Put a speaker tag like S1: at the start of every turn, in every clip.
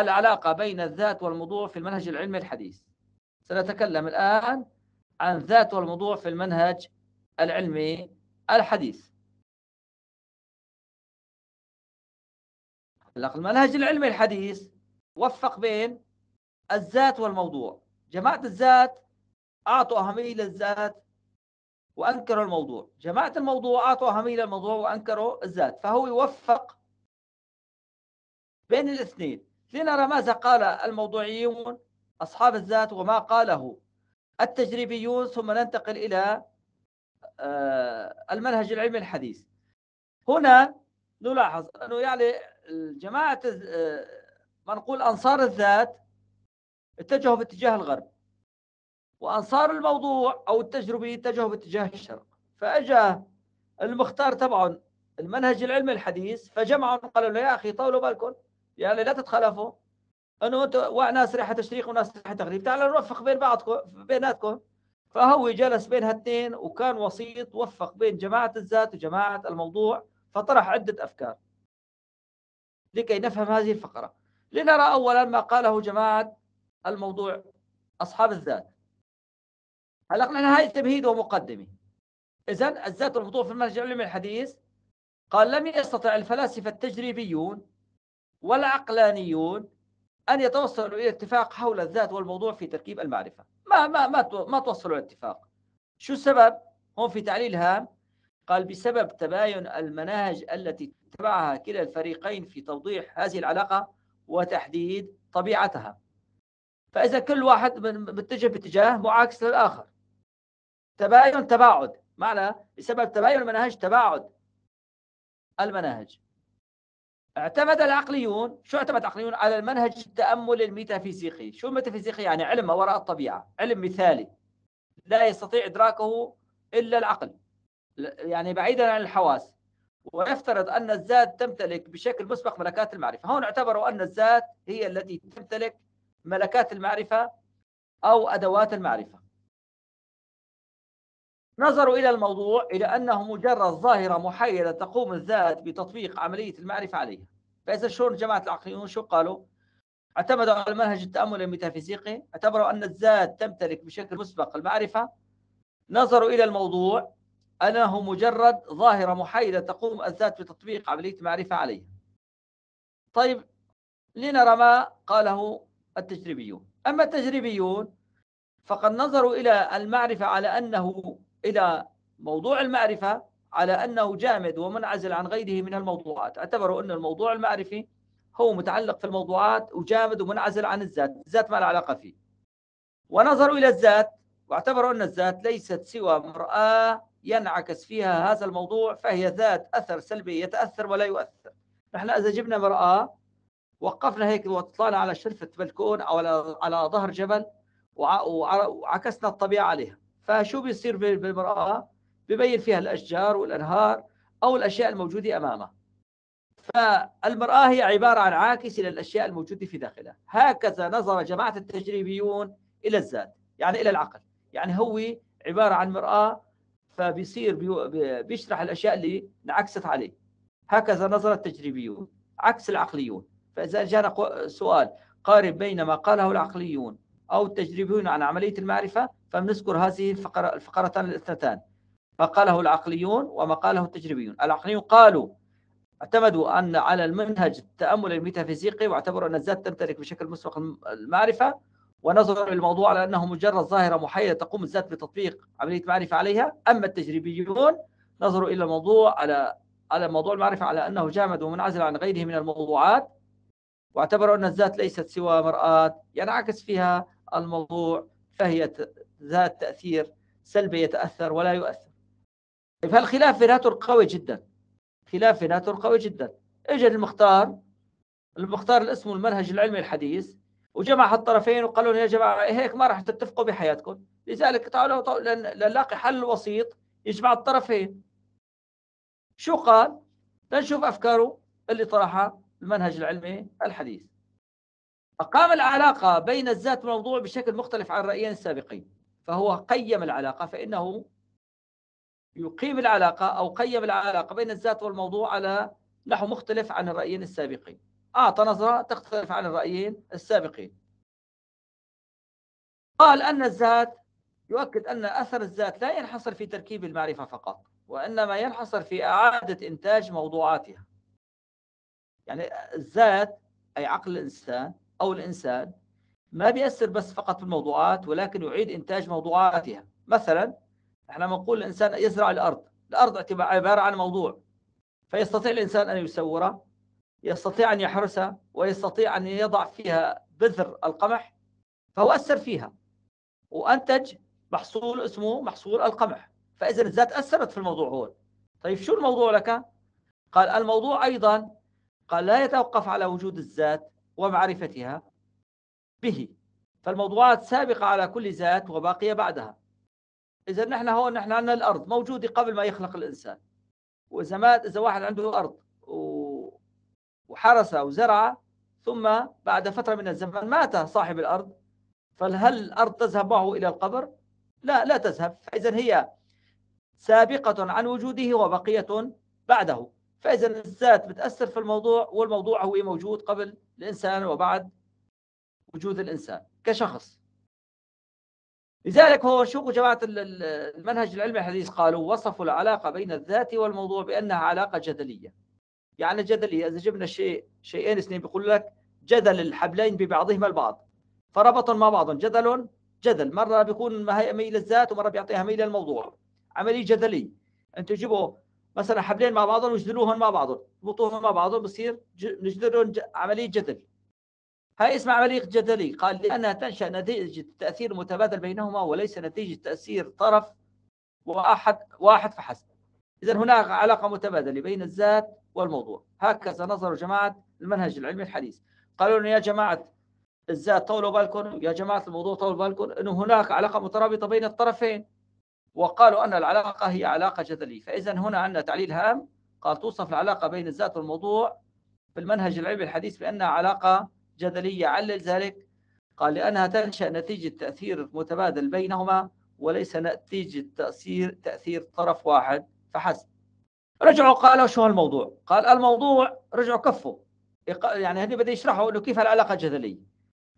S1: العلاقة بين الذات والموضوع في المنهج العلمي الحديث سنتكلم الآن عن ذات والموضوع في المنهج العلمي الحديث المنهج العلمي الحديث وفق بين الذات والموضوع جماعة الذات أعطوا أهمية للذات وأنكروا الموضوع جماعة الموضوع أعطوا أهمية للموضوع وأنكروا الذات فهو يوفق بين الاثنين لنرى ماذا قال الموضوعيون أصحاب الذات وما قاله التجريبيون ثم ننتقل إلى آه، المنهج العلمي الحديث هنا نلاحظ أنه يعني جماعة آه، منقول أنصار الذات اتجهوا باتجاه الغرب وأنصار الموضوع أو التجربي اتجهوا باتجاه الشرق فأجا المختار تبعهم المنهج العلمي الحديث فجمعهم قالوا له يا أخي طولوا بالكم يعني لا تتخلفوا انه انتم وناس ريحه تشريق وناس ريحه تغريب تعالوا نوفق بين بعضكم بيناتكم فهو جلس بين هالتنين وكان وسيط وفق بين جماعه الذات وجماعه الموضوع فطرح عده افكار لكي نفهم هذه الفقره لنرى اولا ما قاله جماعه الموضوع اصحاب الذات هلا لنا هاي تمهيد ومقدمه اذا الذات والموضوع في المنهج العلمي الحديث قال لم يستطع الفلاسفه التجريبيون والعقلانيون أن يتوصلوا إلى اتفاق حول الذات والموضوع في تركيب المعرفة ما ما ما ما توصلوا إلى اتفاق شو السبب؟ هون في تعليل هام قال بسبب تباين المناهج التي اتبعها كلا الفريقين في توضيح هذه العلاقة وتحديد طبيعتها فإذا كل واحد متجه باتجاه معاكس للآخر تباين تباعد معنى بسبب تباين المناهج تباعد المناهج اعتمد العقليون شو اعتمد العقليون على المنهج التأمل الميتافيزيقي شو الميتافيزيقي يعني علم ما وراء الطبيعة علم مثالي لا يستطيع إدراكه إلا العقل يعني بعيدا عن الحواس ويفترض أن الذات تمتلك بشكل مسبق ملكات المعرفة هون اعتبروا أن الذات هي التي تمتلك ملكات المعرفة أو أدوات المعرفة نظروا إلى الموضوع إلى أنه مجرد ظاهرة محيلة تقوم الذات بتطبيق عملية المعرفة عليها فإذا شلون جماعة العقليون شو قالوا؟ اعتمدوا على منهج التأمل الميتافيزيقي اعتبروا أن الذات تمتلك بشكل مسبق المعرفة نظروا إلى الموضوع أنه مجرد ظاهرة محايدة تقوم الذات بتطبيق عملية المعرفة عليها طيب لنرى ما قاله التجريبيون أما التجريبيون فقد نظروا إلى المعرفة على أنه إلى موضوع المعرفة على أنه جامد ومنعزل عن غيره من الموضوعات اعتبروا أن الموضوع المعرفي هو متعلق في الموضوعات وجامد ومنعزل عن الذات الذات ما لها علاقة فيه ونظروا إلى الذات واعتبروا أن الذات ليست سوى مرآة ينعكس فيها هذا الموضوع فهي ذات أثر سلبي يتأثر ولا يؤثر نحن إذا جبنا مرآة وقفنا هيك وطلعنا على شرفة بلكون أو على ظهر جبل وعكسنا الطبيعة عليها فشو بيصير بالمراه ببين فيها الاشجار والانهار او الاشياء الموجوده امامها فالمراه هي عباره عن عاكس للاشياء الموجوده في داخلها هكذا نظر جماعه التجريبيون الى الذات يعني الى العقل يعني هو عباره عن مراه فبيصير بيشرح الاشياء اللي انعكست عليه هكذا نظر التجريبيون عكس العقليون فاذا جانا سؤال قارب بين ما قاله العقليون او التجريبيون عن عمليه المعرفه فبنذكر هذه الفقرة الفقرتان الاثنتان ما قاله العقليون وما قاله التجريبيون العقليون قالوا اعتمدوا أن على المنهج التأمل الميتافيزيقي واعتبروا أن الذات تمتلك بشكل مسبق المعرفة ونظروا للموضوع على أنه مجرد ظاهرة محايدة تقوم الذات بتطبيق عملية معرفة عليها أما التجريبيون نظروا إلى الموضوع على على موضوع المعرفة على أنه جامد ومنعزل عن غيره من الموضوعات واعتبروا أن الذات ليست سوى مرآة ينعكس يعني فيها الموضوع فهي ذات تأثير سلبي يتأثر ولا يؤثر طيب هالخلاف بيناتهم قوي جدا خلاف بيناتهم قوي جدا اجى المختار المختار الاسم المنهج العلمي الحديث وجمع هالطرفين وقالوا يا جماعه هيك ما راح تتفقوا بحياتكم لذلك تعالوا نلاقي حل وسيط يجمع الطرفين شو قال لنشوف افكاره اللي طرحها المنهج العلمي الحديث أقام العلاقة بين الذات والموضوع بشكل مختلف عن الرأيين السابقين فهو قيم العلاقة فإنه يقيم العلاقة أو قيم العلاقة بين الذات والموضوع على نحو مختلف عن الرأيين السابقين أعطى نظرة تختلف عن الرأيين السابقين قال أن الذات يؤكد أن أثر الذات لا ينحصر في تركيب المعرفة فقط وإنما ينحصر في إعادة إنتاج موضوعاتها يعني الذات أي عقل الإنسان أو الإنسان ما بيأثر بس فقط في الموضوعات ولكن يعيد إنتاج موضوعاتها مثلا احنا بنقول الإنسان يزرع الأرض الأرض عبارة عن موضوع فيستطيع الإنسان أن يسوره يستطيع أن يحرسها ويستطيع أن يضع فيها بذر القمح فهو أثر فيها وأنتج محصول اسمه محصول القمح فإذا الذات أثرت في الموضوع هون طيب شو الموضوع لك؟ قال الموضوع أيضا قال لا يتوقف على وجود الذات ومعرفتها به فالموضوعات سابقة على كل ذات وباقية بعدها إذا نحن هون نحن عندنا الأرض موجودة قبل ما يخلق الإنسان وإذا ما إذا واحد عنده أرض وحرس وزرع ثم بعد فترة من الزمن مات صاحب الأرض فهل الأرض تذهب معه إلى القبر؟ لا لا تذهب فإذا هي سابقة عن وجوده وبقية بعده فإذا الذات بتأثر في الموضوع والموضوع هو موجود قبل الإنسان وبعد وجود الانسان كشخص لذلك هو شوفوا جماعه المنهج العلمي الحديث قالوا وصفوا العلاقه بين الذات والموضوع بانها علاقه جدليه يعني جدليه اذا جبنا شيء شيئين اثنين بيقول لك جدل الحبلين ببعضهما البعض فربط مع بعض جدل جدل مره بيكون ميل الذات ومره بيعطيها ميل الموضوع عمليه جدليه انتم جيبوا مثلا حبلين مع بعضهم وجدلوهم مع بعضهم ربطوهم مع بعضهم بصير نجدلهم عمليه جدل هاي اسمها عملية جدلي قال لأنها تنشأ نتيجة تأثير متبادل بينهما وليس نتيجة تأثير طرف واحد واحد فحسب إذا هناك علاقة متبادلة بين الذات والموضوع هكذا نظر جماعة المنهج العلمي الحديث قالوا يا جماعة الذات طولوا بالكم يا جماعة الموضوع طولوا بالكم أنه هناك علاقة مترابطة بين الطرفين وقالوا أن العلاقة هي علاقة جدلية فإذا هنا عندنا تعليل هام قال توصف العلاقة بين الذات والموضوع في المنهج العلمي الحديث بأنها علاقة جدلية علل ذلك قال لأنها تنشأ نتيجة تأثير متبادل بينهما وليس نتيجة تأثير تأثير طرف واحد فحسب رجعوا قالوا شو الموضوع قال الموضوع رجعوا كفوا يعني هني بدي يشرحوا انه كيف العلاقه الجدليه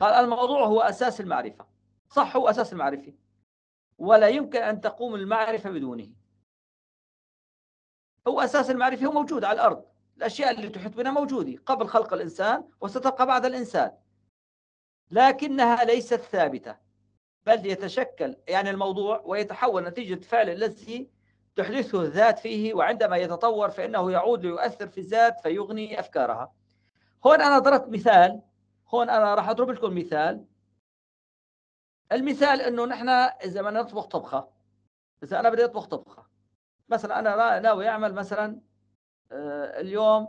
S1: قال الموضوع هو اساس المعرفه صح هو اساس المعرفه ولا يمكن ان تقوم المعرفه بدونه هو اساس المعرفه هو موجود على الارض الأشياء اللي تحيط بنا موجودة قبل خلق الإنسان وستبقى بعد الإنسان لكنها ليست ثابتة بل يتشكل يعني الموضوع ويتحول نتيجة فعل الذي تحدثه الذات فيه وعندما يتطور فإنه يعود ليؤثر في الذات فيغني أفكارها هون أنا ضربت مثال هون أنا راح أضرب لكم مثال المثال أنه نحن إذا بدنا نطبخ طبخة إذا أنا بدي أطبخ طبخة مثلا أنا ناوي أعمل مثلا آه، اليوم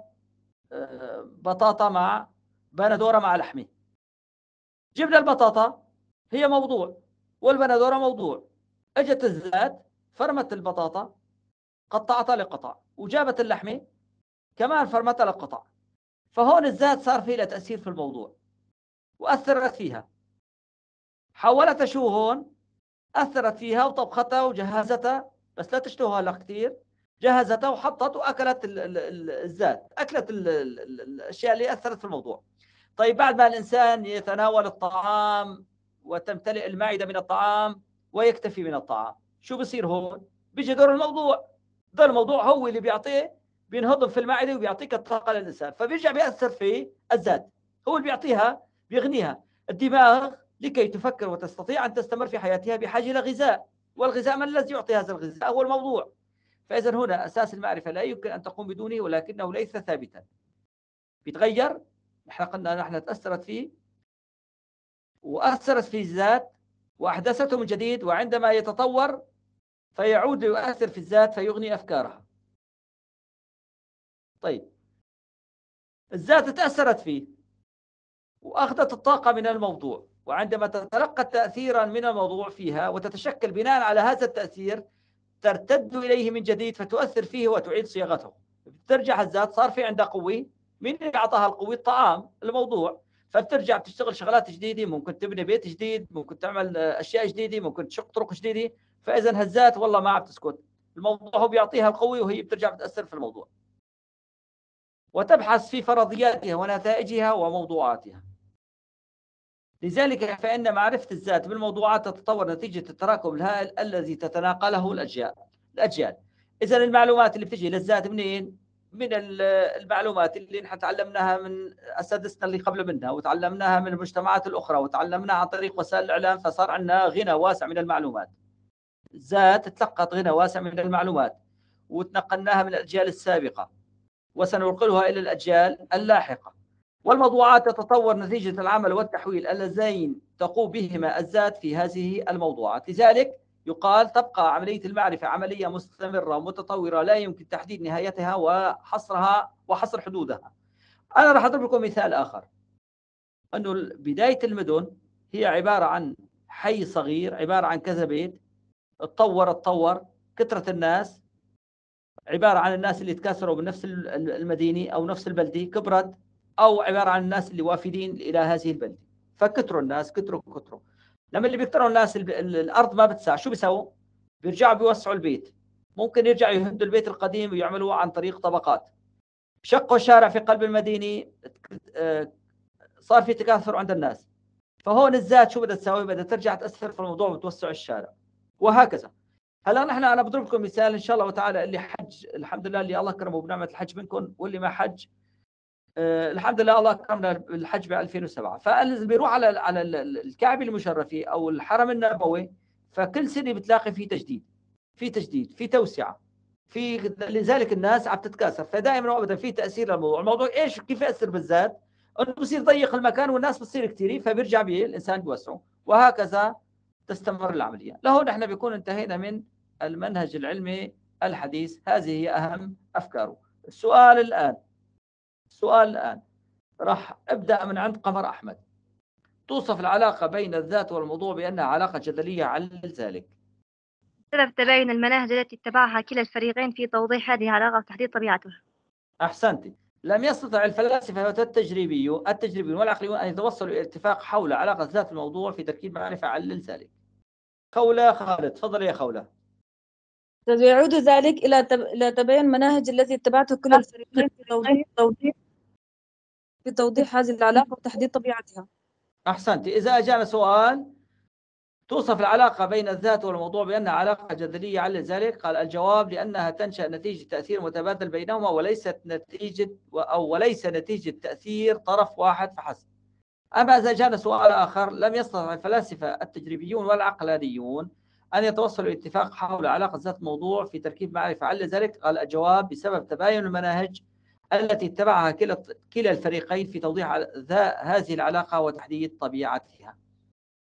S1: آه، بطاطا مع بندوره مع لحمه جبنا البطاطا هي موضوع والبندوره موضوع اجت الذات فرمت البطاطا قطعتها لقطع وجابت اللحمه كمان فرمتها لقطع فهون الذات صار في لها تاثير في الموضوع واثرت فيها حولتها شو هون اثرت فيها وطبختها وجهزتها بس لا تشتهوها هلا كثير جهزته وحطته واكلت الزاد اكلت الاشياء اللي اثرت في الموضوع طيب بعد ما الانسان يتناول الطعام وتمتلئ المعده من الطعام ويكتفي من الطعام شو بصير هون بيجي دور الموضوع ده الموضوع هو اللي بيعطيه بينهضم في المعده وبيعطيك الطاقه للانسان فبيرجع بياثر في الزاد هو اللي بيعطيها بيغنيها الدماغ لكي تفكر وتستطيع ان تستمر في حياتها بحاجه الى غذاء والغذاء ما الذي يعطي هذا الغذاء هو الموضوع فإذا هنا أساس المعرفة لا يمكن أن تقوم بدونه ولكنه ليس ثابتا بيتغير نحن قلنا نحن تأثرت فيه وأثرت في الذات وأحدثته من جديد وعندما يتطور فيعود ليؤثر في الذات فيغني أفكارها طيب الذات تأثرت فيه وأخذت الطاقة من الموضوع وعندما تتلقى تأثيرا من الموضوع فيها وتتشكل بناء على هذا التأثير ترتد إليه من جديد فتؤثر فيه وتعيد صياغته بترجع الذات صار في عندها قوي مين اللي أعطاها القوي الطعام الموضوع فبترجع بتشتغل شغلات جديده ممكن تبني بيت جديد ممكن تعمل اشياء جديده ممكن تشق طرق جديده فاذا هزات والله ما عم تسكت الموضوع هو بيعطيها القوي وهي بترجع بتاثر في الموضوع وتبحث في فرضياتها ونتائجها وموضوعاتها لذلك فإن معرفة الذات بالموضوعات تتطور نتيجة التراكم الهائل الذي تتناقله الأجيال الأجيال إذا المعلومات اللي بتجي للذات منين؟ من المعلومات اللي نحن تعلمناها من أساتذتنا اللي قبل منا وتعلمناها من المجتمعات الأخرى وتعلمناها عن طريق وسائل الإعلام فصار عندنا غنى واسع من المعلومات الذات تلقت غنى واسع من المعلومات وتنقلناها من الأجيال السابقة وسننقلها إلى الأجيال اللاحقة والموضوعات تتطور نتيجة العمل والتحويل اللذين تقوم بهما الذات في هذه الموضوعات لذلك يقال تبقى عملية المعرفة عملية مستمرة متطورة لا يمكن تحديد نهايتها وحصرها وحصر حدودها أنا راح أضرب لكم مثال آخر أنه بداية المدن هي عبارة عن حي صغير عبارة عن كذا بيت اتطور اتطور كثرة الناس عبارة عن الناس اللي تكاثروا بنفس المدينة أو نفس البلدة كبرت او عباره عن الناس اللي وافدين الى هذه البلده فكتروا الناس كتروا كتروا لما اللي بيكتروا الناس الارض ما بتسع شو بيسووا؟ بيرجعوا بيوسعوا البيت ممكن يرجعوا يهدوا البيت القديم ويعملوه عن طريق طبقات شقوا شارع في قلب المدينه صار في تكاثر عند الناس فهون الذات شو بدها تساوي؟ بدها ترجع تاثر في الموضوع وتوسع الشارع وهكذا هلا نحن انا بضرب لكم مثال ان شاء الله تعالى اللي حج الحمد لله اللي الله كرمه بنعمه الحج منكم واللي ما حج آه، الحمد لله الله اكرمنا بالحج ب 2007 فاللي بيروح على على الكعبه المشرفه او الحرم النبوي فكل سنه بتلاقي في تجديد في تجديد في توسعه في لذلك الناس عم تتكاثر فدائما وابدا في تاثير للموضوع الموضوع ايش كيف ياثر بالذات انه بصير ضيق المكان والناس بتصير كثيره فبيرجع بي الانسان بيوسعه وهكذا تستمر العمليه لهون نحن بيكون انتهينا من المنهج العلمي الحديث هذه هي اهم افكاره السؤال الان سؤال الآن راح أبدأ من عند قمر أحمد توصف العلاقة بين الذات والموضوع بأنها علاقة جدلية علل ذلك بسبب تباين المناهج التي اتبعها كلا الفريقين في توضيح هذه العلاقة وتحديد طبيعتها أحسنت لم يستطع الفلاسفة التجريبي التجريبيون والعقليون أن يتوصلوا إلى اتفاق حول علاقة ذات الموضوع في تركيب معرفة علل ذلك خولة خالد تفضل يا خولة يعود ذلك إلى إلى تبين مناهج التي اتبعته كل نعم. الفريقين في أيوة. توضيح في توضيح هذه العلاقة وتحديد طبيعتها أحسنت إذا أجانا سؤال توصف العلاقة بين الذات والموضوع بأنها علاقة جذرية على ذلك قال الجواب لأنها تنشأ نتيجة تأثير متبادل بينهما وليست نتيجة أو وليس نتيجة تأثير طرف واحد فحسب أما إذا جانا سؤال آخر لم يستطع الفلاسفة التجريبيون والعقلانيون أن يتوصل الاتفاق حول علاقة ذات موضوع في تركيب معرفة على ذلك قال الجواب بسبب تباين المناهج التي اتبعها كلا الفريقين في توضيح هذه العلاقة وتحديد طبيعتها